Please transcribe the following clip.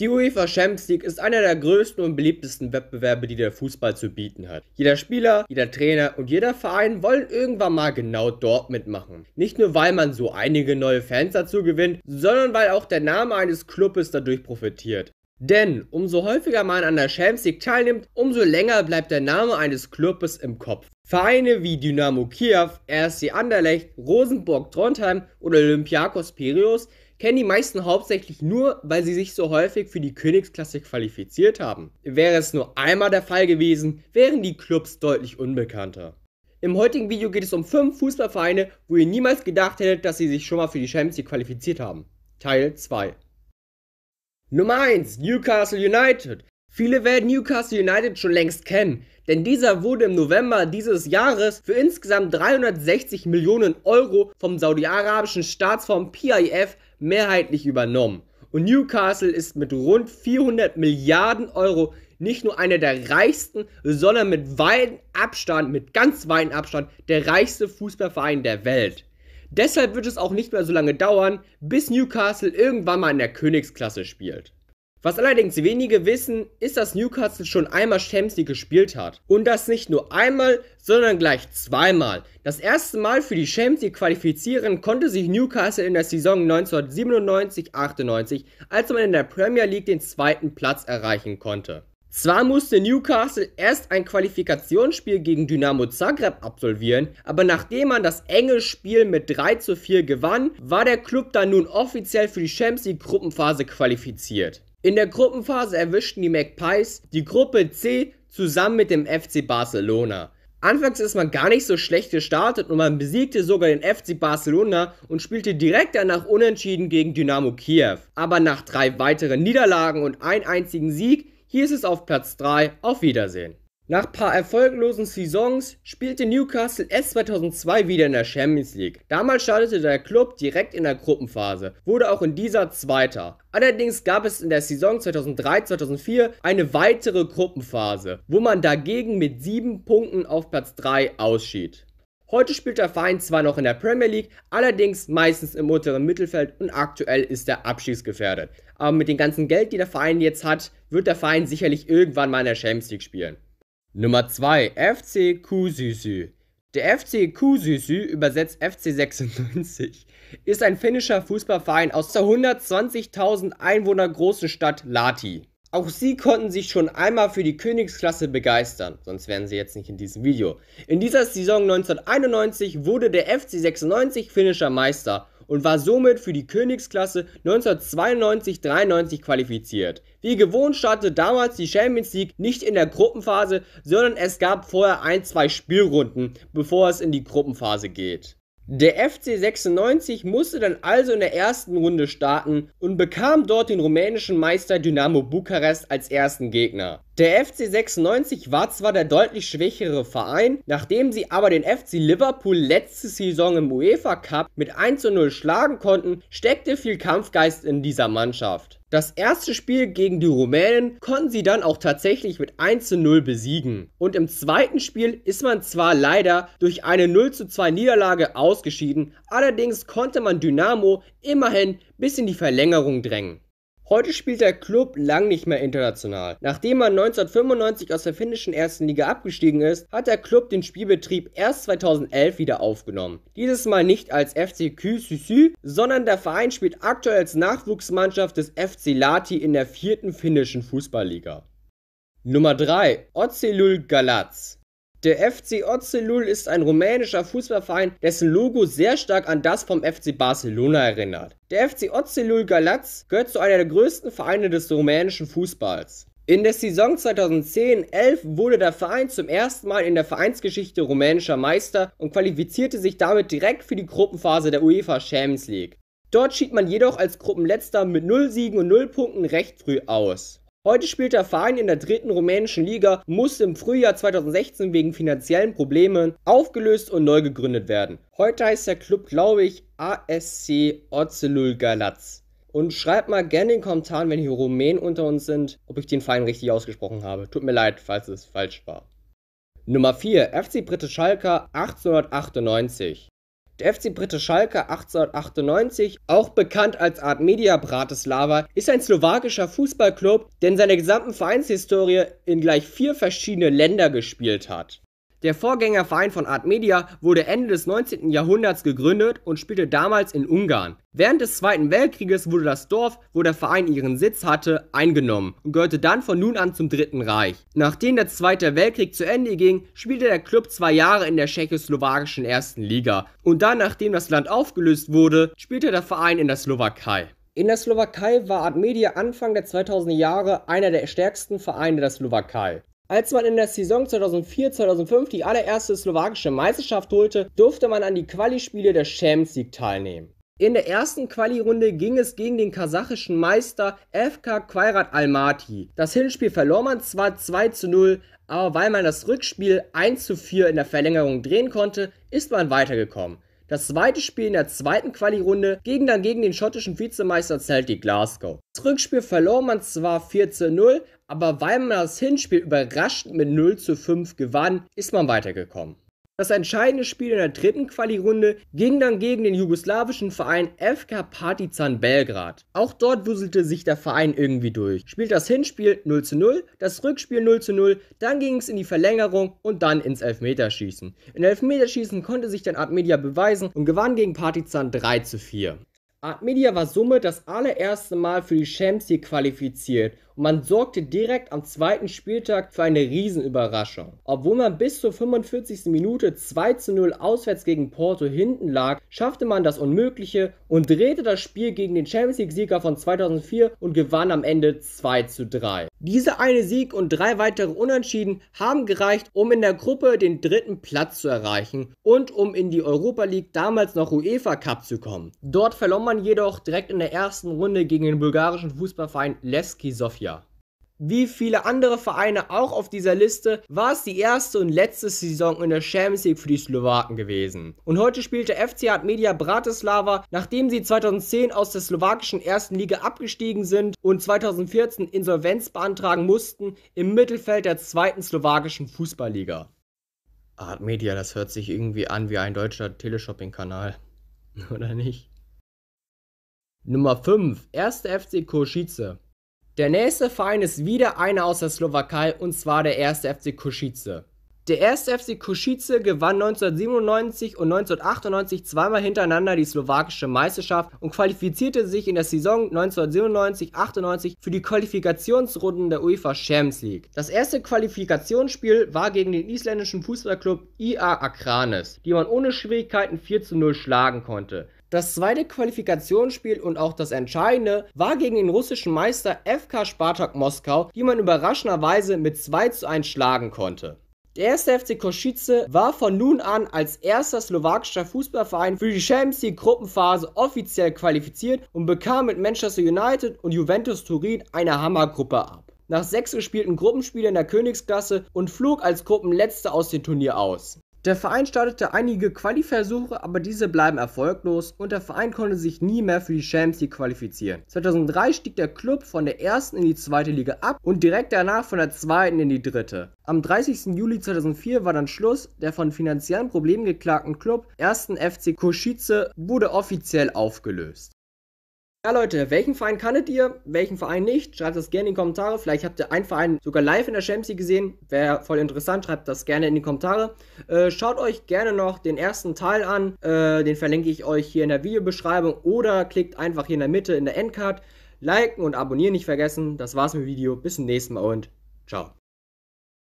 Die UEFA Champions League ist einer der größten und beliebtesten Wettbewerbe, die der Fußball zu bieten hat. Jeder Spieler, jeder Trainer und jeder Verein wollen irgendwann mal genau dort mitmachen. Nicht nur, weil man so einige neue Fans dazu gewinnt, sondern weil auch der Name eines Clubes dadurch profitiert. Denn umso häufiger man an der Champions League teilnimmt, umso länger bleibt der Name eines Clubes im Kopf. Vereine wie Dynamo Kiew, RSC Anderlecht, Rosenburg Trondheim oder Olympiakos Piraeus kennen die meisten hauptsächlich nur, weil sie sich so häufig für die Königsklasse qualifiziert haben. Wäre es nur einmal der Fall gewesen, wären die Clubs deutlich unbekannter. Im heutigen Video geht es um 5 Fußballvereine, wo ihr niemals gedacht hättet, dass sie sich schon mal für die Champions League qualifiziert haben. Teil 2 Nummer 1 Newcastle United Viele werden Newcastle United schon längst kennen, denn dieser wurde im November dieses Jahres für insgesamt 360 Millionen Euro vom saudi-arabischen Staatsfonds PIF mehrheitlich übernommen. Und Newcastle ist mit rund 400 Milliarden Euro nicht nur einer der reichsten, sondern mit weitem Abstand, mit ganz weitem Abstand, der reichste Fußballverein der Welt. Deshalb wird es auch nicht mehr so lange dauern, bis Newcastle irgendwann mal in der Königsklasse spielt. Was allerdings wenige wissen, ist, dass Newcastle schon einmal Champions League gespielt hat. Und das nicht nur einmal, sondern gleich zweimal. Das erste Mal für die Champions League qualifizieren konnte sich Newcastle in der Saison 1997-98, als man in der Premier League den zweiten Platz erreichen konnte. Zwar musste Newcastle erst ein Qualifikationsspiel gegen Dynamo Zagreb absolvieren, aber nachdem man das enge Spiel mit 3 zu 4 gewann, war der Club dann nun offiziell für die Champions League Gruppenphase qualifiziert. In der Gruppenphase erwischten die Magpies die Gruppe C zusammen mit dem FC Barcelona. Anfangs ist man gar nicht so schlecht gestartet und man besiegte sogar den FC Barcelona und spielte direkt danach unentschieden gegen Dynamo Kiew. Aber nach drei weiteren Niederlagen und einem einzigen Sieg hieß es auf Platz 3 auf Wiedersehen. Nach ein paar erfolglosen Saisons spielte Newcastle S 2002 wieder in der Champions League. Damals startete der Club direkt in der Gruppenphase, wurde auch in dieser Zweiter. Allerdings gab es in der Saison 2003-2004 eine weitere Gruppenphase, wo man dagegen mit 7 Punkten auf Platz 3 ausschied. Heute spielt der Verein zwar noch in der Premier League, allerdings meistens im unteren Mittelfeld und aktuell ist er abschießgefährdet. Aber mit dem ganzen Geld, die der Verein jetzt hat, wird der Verein sicherlich irgendwann mal in der Champions League spielen. Nummer 2 FC Kusüsü. Der FC Kusüsü, übersetzt FC 96, ist ein finnischer Fußballverein aus der 120.000 Einwohner großen Stadt Lahti. Auch sie konnten sich schon einmal für die Königsklasse begeistern, sonst wären sie jetzt nicht in diesem Video. In dieser Saison 1991 wurde der FC 96 finnischer Meister und war somit für die Königsklasse 1992-93 qualifiziert. Wie gewohnt startete damals die Champions League nicht in der Gruppenphase, sondern es gab vorher ein, zwei Spielrunden, bevor es in die Gruppenphase geht. Der FC 96 musste dann also in der ersten Runde starten und bekam dort den rumänischen Meister Dynamo Bukarest als ersten Gegner. Der FC 96 war zwar der deutlich schwächere Verein, nachdem sie aber den FC Liverpool letzte Saison im UEFA Cup mit 1 zu 0 schlagen konnten, steckte viel Kampfgeist in dieser Mannschaft. Das erste Spiel gegen die Rumänen konnten sie dann auch tatsächlich mit 1 zu 0 besiegen. Und im zweiten Spiel ist man zwar leider durch eine 0 zu 2 Niederlage ausgeschieden, allerdings konnte man Dynamo immerhin bis in die Verlängerung drängen. Heute spielt der Club lang nicht mehr international. Nachdem man 1995 aus der finnischen ersten Liga abgestiegen ist, hat der Club den Spielbetrieb erst 2011 wieder aufgenommen. Dieses Mal nicht als FC Kysyssy, sondern der Verein spielt aktuell als Nachwuchsmannschaft des FC Lati in der vierten finnischen Fußballliga. Nummer 3 Otselul Galatz der FC Ocelul ist ein rumänischer Fußballverein, dessen Logo sehr stark an das vom FC Barcelona erinnert. Der FC Ocelul Galatz gehört zu einer der größten Vereine des rumänischen Fußballs. In der Saison 2010-11 wurde der Verein zum ersten Mal in der Vereinsgeschichte rumänischer Meister und qualifizierte sich damit direkt für die Gruppenphase der UEFA Champions League. Dort schied man jedoch als Gruppenletzter mit 0 Siegen und 0 Punkten recht früh aus. Heute spielt der Verein in der dritten rumänischen Liga, musste im Frühjahr 2016 wegen finanziellen Problemen aufgelöst und neu gegründet werden. Heute heißt der Club, glaube ich, ASC Ocelul Galatz. Und schreibt mal gerne in den Kommentaren, wenn hier Rumänen unter uns sind, ob ich den Verein richtig ausgesprochen habe. Tut mir leid, falls es falsch war. Nummer 4 FC Britisch Schalke 1898. Der FC Britte Schalke 1898, auch bekannt als Art Media Bratislava, ist ein slowakischer Fußballclub, der in seiner gesamten Vereinshistorie in gleich vier verschiedene Länder gespielt hat der Vorgängerverein von Art Media wurde Ende des 19. Jahrhunderts gegründet und spielte damals in Ungarn. Während des Zweiten Weltkrieges wurde das Dorf, wo der Verein ihren Sitz hatte, eingenommen und gehörte dann von nun an zum Dritten Reich. Nachdem der Zweite Weltkrieg zu Ende ging, spielte der Club zwei Jahre in der tschechoslowakischen ersten Liga und dann, nachdem das Land aufgelöst wurde, spielte der Verein in der Slowakei. In der Slowakei war Art Media Anfang der 2000er Jahre einer der stärksten Vereine der Slowakei. Als man in der Saison 2004-2005 die allererste slowakische Meisterschaft holte, durfte man an die Quali-Spiele der Champions League teilnehmen. In der ersten Quali-Runde ging es gegen den kasachischen Meister FK Quairat Almaty. Das Hinspiel verlor man zwar 2 zu 0, aber weil man das Rückspiel 1 zu 4 in der Verlängerung drehen konnte, ist man weitergekommen. Das zweite Spiel in der zweiten Quali-Runde ging dann gegen den schottischen Vizemeister Celtic Glasgow. Das Rückspiel verlor man zwar 4 zu 0, aber weil man das Hinspiel überraschend mit 0 zu 5 gewann, ist man weitergekommen. Das entscheidende Spiel in der dritten Quali-Runde ging dann gegen den jugoslawischen Verein FK Partizan Belgrad. Auch dort wuselte sich der Verein irgendwie durch. Spielt das Hinspiel 0 zu 0, das Rückspiel 0 zu 0, dann ging es in die Verlängerung und dann ins Elfmeterschießen. In Elfmeterschießen konnte sich dann Artmedia beweisen und gewann gegen Partizan 3 zu 4. Artmedia war somit das allererste Mal für die Champions League qualifiziert man sorgte direkt am zweiten Spieltag für eine Riesenüberraschung. Obwohl man bis zur 45. Minute 2 zu 0 auswärts gegen Porto hinten lag, schaffte man das Unmögliche und drehte das Spiel gegen den Champions League-Sieger von 2004 und gewann am Ende 2 zu 3. Dieser eine Sieg und drei weitere Unentschieden haben gereicht, um in der Gruppe den dritten Platz zu erreichen und um in die Europa League damals noch UEFA Cup zu kommen. Dort verlor man jedoch direkt in der ersten Runde gegen den bulgarischen Fußballverein Levski Sofia wie viele andere Vereine auch auf dieser Liste, war es die erste und letzte Saison in der Champions League für die Slowaken gewesen. Und heute spielte FC Admedia Bratislava, nachdem sie 2010 aus der slowakischen ersten Liga abgestiegen sind und 2014 Insolvenz beantragen mussten, im Mittelfeld der zweiten slowakischen Fußballliga. Admedia, das hört sich irgendwie an wie ein deutscher Teleshopping-Kanal. Oder nicht? Nummer 5. Erste FC Kosice. Der nächste Verein ist wieder einer aus der Slowakei und zwar der 1. FC Kuschice. Der 1. FC Kuschice gewann 1997 und 1998 zweimal hintereinander die slowakische Meisterschaft und qualifizierte sich in der Saison 1997-98 für die Qualifikationsrunden der UEFA Champions League. Das erste Qualifikationsspiel war gegen den isländischen Fußballclub IA Akranes, die man ohne Schwierigkeiten 4 zu 0 schlagen konnte. Das zweite Qualifikationsspiel und auch das entscheidende war gegen den russischen Meister FK Spartak Moskau, die man überraschenderweise mit 2 zu 1 schlagen konnte. Der erste FC Koschice war von nun an als erster slowakischer Fußballverein für die Champions League Gruppenphase offiziell qualifiziert und bekam mit Manchester United und Juventus Turin eine Hammergruppe ab. Nach sechs gespielten Gruppenspielen in der Königsklasse und flog als Gruppenletzter aus dem Turnier aus. Der Verein startete einige quali aber diese bleiben erfolglos und der Verein konnte sich nie mehr für die Champions League qualifizieren. 2003 stieg der Club von der ersten in die zweite Liga ab und direkt danach von der zweiten in die dritte. Am 30. Juli 2004 war dann Schluss, der von finanziellen Problemen geplagten Club 1. FC Kosice wurde offiziell aufgelöst. Ja, Leute, welchen Verein kanntet ihr, welchen Verein nicht? Schreibt das gerne in die Kommentare. Vielleicht habt ihr einen Verein sogar live in der Champions gesehen. Wäre voll interessant, schreibt das gerne in die Kommentare. Äh, schaut euch gerne noch den ersten Teil an. Äh, den verlinke ich euch hier in der Videobeschreibung oder klickt einfach hier in der Mitte in der Endcard. Liken und abonnieren nicht vergessen. Das war's mit dem Video. Bis zum nächsten Mal und ciao.